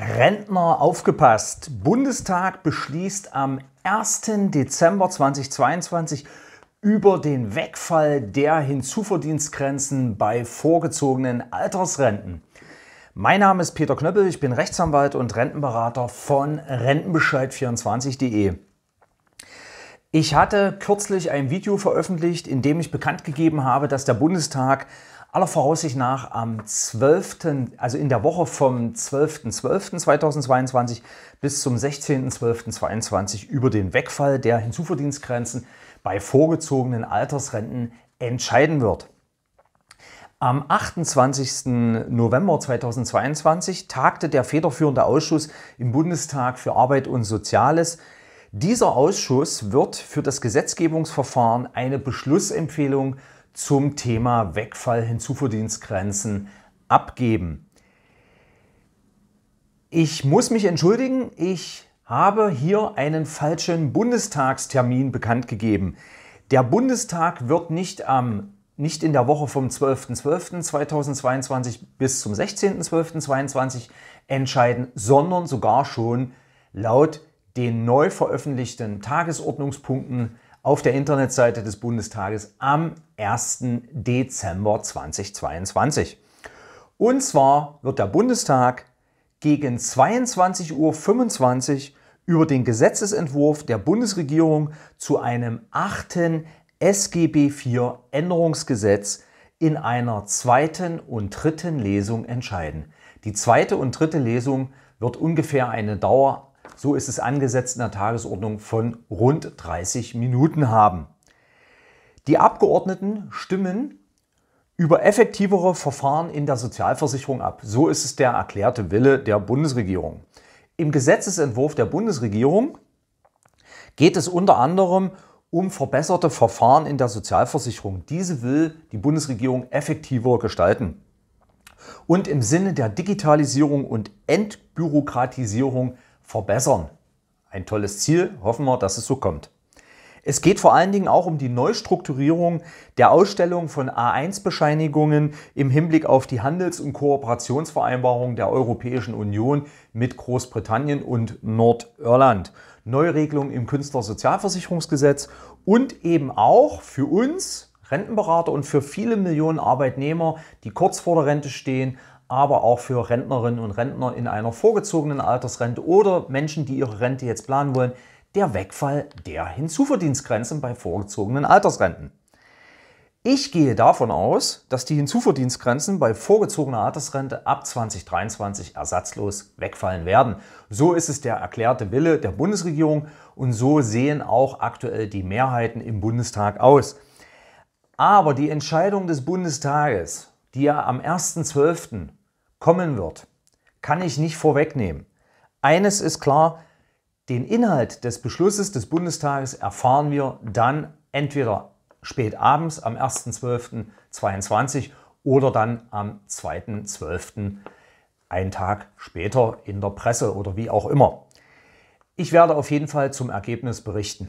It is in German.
Rentner aufgepasst. Bundestag beschließt am 1. Dezember 2022 über den Wegfall der Hinzuverdienstgrenzen bei vorgezogenen Altersrenten. Mein Name ist Peter Knöppel, ich bin Rechtsanwalt und Rentenberater von Rentenbescheid24.de. Ich hatte kürzlich ein Video veröffentlicht, in dem ich bekannt gegeben habe, dass der Bundestag aller Voraussicht nach am 12., also in der Woche vom 12.12.2022 bis zum 16.12.2022 über den Wegfall der Hinzuverdienstgrenzen bei vorgezogenen Altersrenten entscheiden wird. Am 28. November 2022 tagte der federführende Ausschuss im Bundestag für Arbeit und Soziales dieser Ausschuss wird für das Gesetzgebungsverfahren eine Beschlussempfehlung zum Thema Wegfall Hinzuverdienstgrenzen abgeben. Ich muss mich entschuldigen, ich habe hier einen falschen Bundestagstermin bekannt gegeben. Der Bundestag wird nicht am nicht in der Woche vom 12.12.2022 bis zum 16.12.2022 entscheiden, sondern sogar schon laut den neu veröffentlichten Tagesordnungspunkten auf der Internetseite des Bundestages am 1. Dezember 2022. Und zwar wird der Bundestag gegen 22.25 Uhr über den Gesetzesentwurf der Bundesregierung zu einem achten SGB IV Änderungsgesetz in einer zweiten und dritten Lesung entscheiden. Die zweite und dritte Lesung wird ungefähr eine Dauer so ist es angesetzt in der Tagesordnung von rund 30 Minuten haben. Die Abgeordneten stimmen über effektivere Verfahren in der Sozialversicherung ab. So ist es der erklärte Wille der Bundesregierung. Im Gesetzesentwurf der Bundesregierung geht es unter anderem um verbesserte Verfahren in der Sozialversicherung. Diese will die Bundesregierung effektiver gestalten. Und im Sinne der Digitalisierung und Entbürokratisierung verbessern. Ein tolles Ziel, hoffen wir, dass es so kommt. Es geht vor allen Dingen auch um die Neustrukturierung der Ausstellung von A1-Bescheinigungen im Hinblick auf die Handels- und Kooperationsvereinbarung der Europäischen Union mit Großbritannien und Nordirland. Neuregelung im Künstlersozialversicherungsgesetz und eben auch für uns Rentenberater und für viele Millionen Arbeitnehmer, die kurz vor der Rente stehen, aber auch für Rentnerinnen und Rentner in einer vorgezogenen Altersrente oder Menschen, die ihre Rente jetzt planen wollen, der Wegfall der Hinzuverdienstgrenzen bei vorgezogenen Altersrenten. Ich gehe davon aus, dass die Hinzuverdienstgrenzen bei vorgezogener Altersrente ab 2023 ersatzlos wegfallen werden. So ist es der erklärte Wille der Bundesregierung und so sehen auch aktuell die Mehrheiten im Bundestag aus. Aber die Entscheidung des Bundestages, die ja am 1.12. kommen wird, kann ich nicht vorwegnehmen. Eines ist klar, den Inhalt des Beschlusses des Bundestages erfahren wir dann entweder spät abends am 1.12.22 oder dann am 2.12. einen Tag später in der Presse oder wie auch immer. Ich werde auf jeden Fall zum Ergebnis berichten.